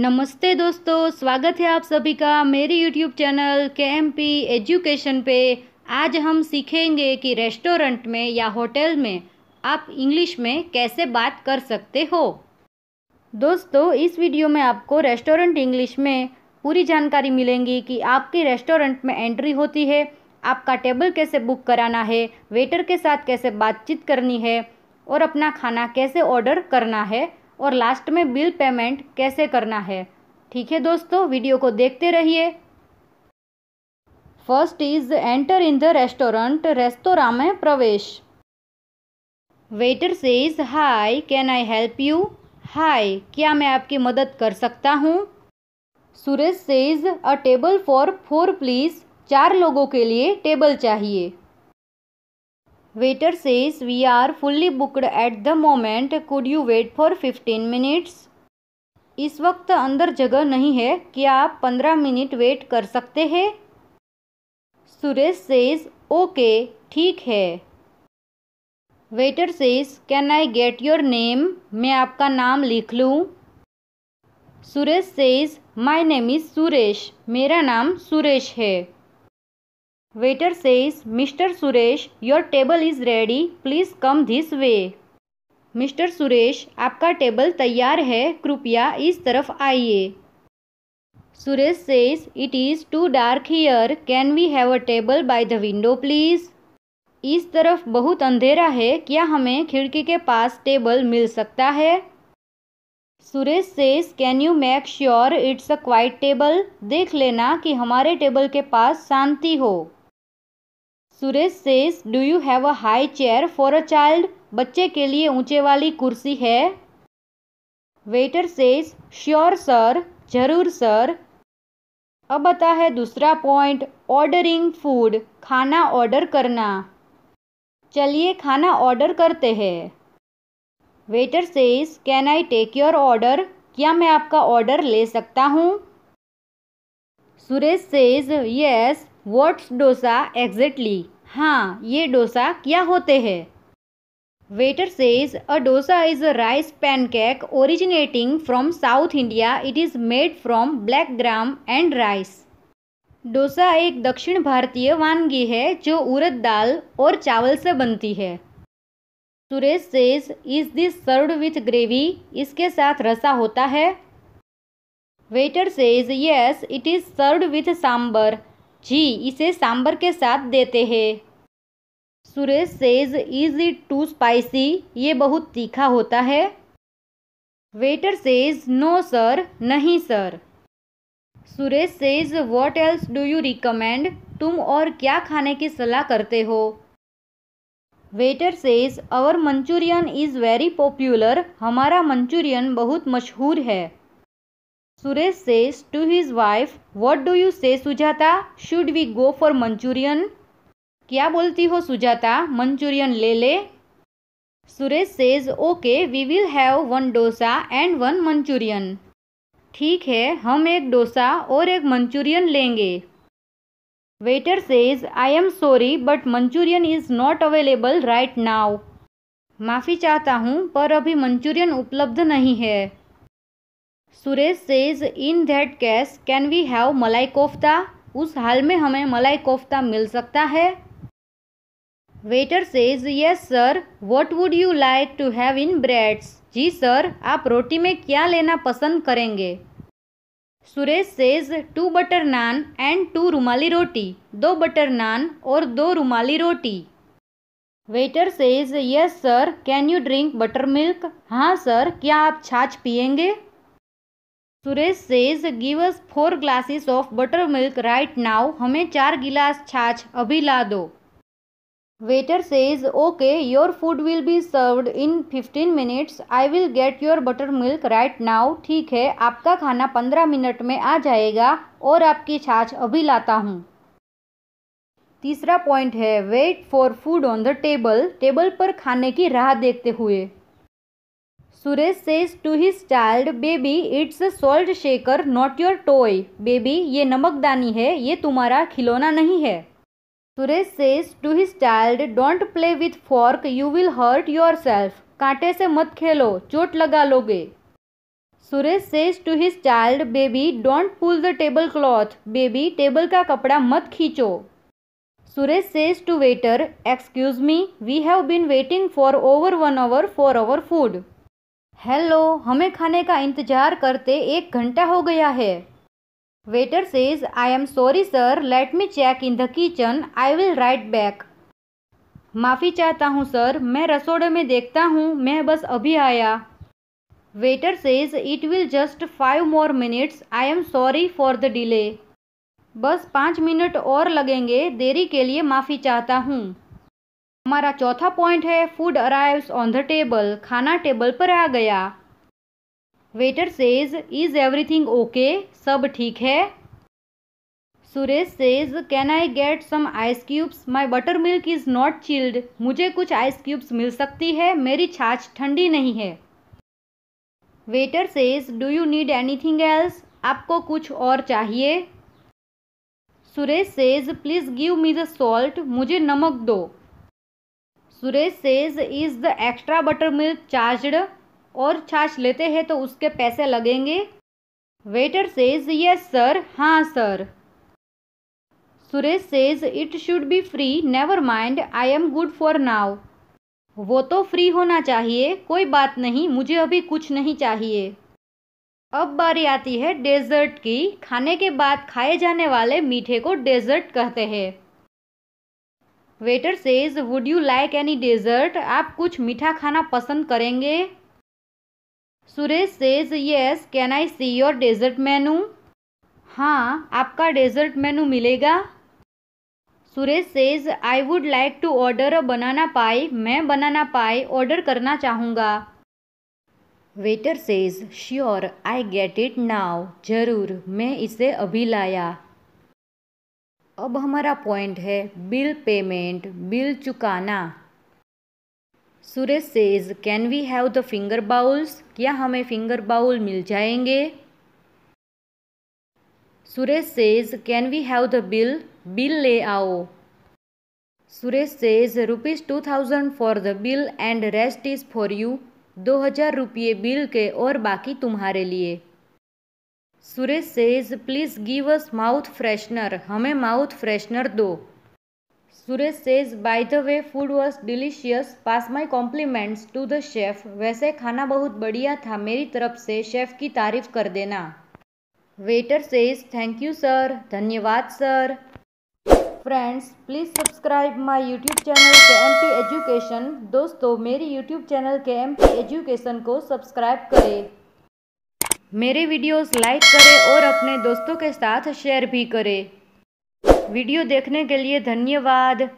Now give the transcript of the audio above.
नमस्ते दोस्तों स्वागत है आप सभी का मेरी YouTube channel K M P education पे आज हम सीखेंगे कि रेस्टोरेंट में या होटल में आप इंग्लिश में कैसे बात कर सकते हो दोस्तों इस वीडियो में आपको रेस्टोरेंट इंग्लिश में पूरी जानकारी मिलेंगी कि आपकी रेस्टोरेंट में एंट्री होती है आपका टेबल कैसे बुक कराना है वेटर के साथ कैसे बातचीत करनी है और अपना खाना कैसे ऑर्डर करना है और लास्ट में बिल पेमेंट कैसे करना है ठीक है दोस्तों वीडियो को देखते रहिए first is enter in the restaurant restaurant में प्रवेश waiter says hi can I help you hi क्या मैं आपकी मदद कर सकता हूँ Suresh says a table for four please चार लोगों के लिए टेबल चाहिए Waiter says we are fully booked at the moment. Could you wait for 15 minutes? इस वक्त अंदर जगह नहीं है क्या आप 15 मिनट वेट कर सकते हैं सुरेश सेज ओके ठीक है waiter says can I get your name मैं आपका नाम लिख लूँ Suresh says my name is Suresh मेरा नाम सुरेश है Waiter says, mister Suresh your table is ready please come this way mister Suresh आपका टेबल तैयार है कृपया इस तरफ आइए Suresh says it is too dark here can we have a table by the window please इस तरफ बहुत अंधेरा है क्या हमें खिड़की के पास टेबल मिल सकता है Suresh says can you make sure it's a quiet table देख लेना कि हमारे टेबल के पास शांति हो Suresh says do you have a high chair for a child बच्चे के लिए ऊंचे वाली कुर्सी है वेटर सेस श्योर सर जरूर सर अब बता है दूसरा पॉइंट ऑर्डरिंग फूड खाना ऑर्डर करना चलिए खाना ऑर्डर करते हैं waiter says can I take your order क्या मैं आपका ऑर्डर ले सकता हूँ Suresh says yes what's dosa exactly हाँ ये डोसा क्या होते हैं waiter says a dosa is a rice pancake originating from South India it is made from black gram and rice dosa एक दक्षिण भारतीय वानगी है जो उरद दाल और चावल से बनती है Suresh says is this served with gravy इसके साथ रसा होता है waiter says yes it is served with sambar जी इसे सांबर के साथ देते हैं Suresh says is it too spicy ये बहुत तीखा होता है वेटर सेज नो सर नहीं sir Suresh says what else do you recommend तुम और क्या खाने की सलाह करते हो waiter says our Manchurian is very popular हमारा मंचूरियन बहुत मशहूर है Suresh says to his wife what do you say Sujata should we go for Manchurian क्या बोलती हो सुजाता मंचूरियन ले ले Suresh says okay we will have one dosa and one Manchurian ठीक है हम एक डोसा और एक मंचूरियन लेंगे waiter says I am sorry but Manchurian is not available right now माफ़ी चाहता हूँ पर अभी मंचूरियन उपलब्ध नहीं है Suresh says in that case can we have malai kofta उस हाल में हमें मलाई कोफ्ता मिल सकता है waiter says yes sir what would you like to have in breads जी सर आप रोटी में क्या लेना पसंद करेंगे Suresh says two butter naan and two rumali roti दो बटर नान और दो rumali roti waiter says yes sir can you drink butter milk हाँ सर क्या आप छाछ पियेंगे Suresh says give us four glasses of butter milk right now हमें चार गिलास छाछ अभी ला दो waiter says okay your food will be served in fifteen minutes I will get your butter milk right now ठीक है आपका खाना पंद्रह मिनट में आ जाएगा और आपकी छाछ अभी लाता हूँ तीसरा पॉइंट है wait for food on the table table पर खाने की राह देखते हुए Suresh says to his child baby it's salt shaker not your toy baby ये नमकदानी है ये तुम्हारा खिलौना नहीं है Suresh says to his child don't play with fork you will hurt yourself कांटे से मत खेलो चोट लगा लोगे Suresh says to his child baby don't pull the table cloth baby table का कपड़ा मत खींचो Suresh says to waiter excuse me we have been waiting for over one hour for our food hello हमें खाने का इंतज़ार करते एक घंटा हो गया है waiter says I am sorry sir let me check in the kitchen I will right back माफ़ी चाहता हूँ सर मैं रसोड़े में देखता हूँ मैं बस अभी आया waiter says it will just five more minutes I am sorry for the delay बस पाँच मिनट और लगेंगे देरी के लिए माफ़ी चाहता हूँ हमारा चौथा पॉइंट है food arrives on the table खाना टेबल पर आ गया waiter says is everything okay सब ठीक है Suresh says can I get some ice cubes my butter milk is not chilled मुझे कुछ आइस क्यूब्स मिल सकती है मेरी छाछ ठंडी नहीं है waiter says do you need anything else आपको कुछ और चाहिए Suresh says please give me the salt मुझे नमक दो Suresh says is the extra buttermilk charged और छाछ लेते हैं तो उसके पैसे लगेंगे वेटर सेज यस सर हाँ sir Suresh says it should be free never mind I am good for now वो तो फ्री होना चाहिए कोई बात नहीं मुझे अभी कुछ नहीं चाहिए अब बारी आती है डेजर्ट की खाने के बाद खाए जाने वाले मीठे को डेजर्ट कहते हैं waiter says would you like any dessert आप कुछ मीठा खाना पसंद करेंगे Suresh says yes can I see your dessert menu हाँ आपका डेजर्ट मेनू मिलेगा Suresh says I would like to order a banana pie मैं बनाना पाई ऑर्डर करना चाहूँगा waiter says sure I get it now जरूर मैं इसे अभी लाया अब हमारा पॉइंट है बिल पेमेंट बिल चुकाना Suresh says can we have the finger bowls क्या हमें फिंगर बाउल मिल जाएंगे Suresh says can we have the bill bill ले आओ Suresh says rupees two thousand for the bill and rest is for you दो हज़ार रुपये बिल के और बाकी तुम्हारे लिए Suresh says please give us mouth freshener हमें माउथ फ्रेशनर दो Suresh says by the way food was delicious pass my compliments to the chef वैसे खाना बहुत बढ़िया था मेरी तरफ से शेफ़ की तारीफ़ कर देना waiter says thank you sir धन्यवाद sir friends please subscribe my YouTube channel K M P education दोस्तों मेरी YouTube channel K M P education को सब्सक्राइब करें मेरे वीडियोस लाइक करें और अपने दोस्तों के साथ शेयर भी करें वीडियो देखने के लिए धन्यवाद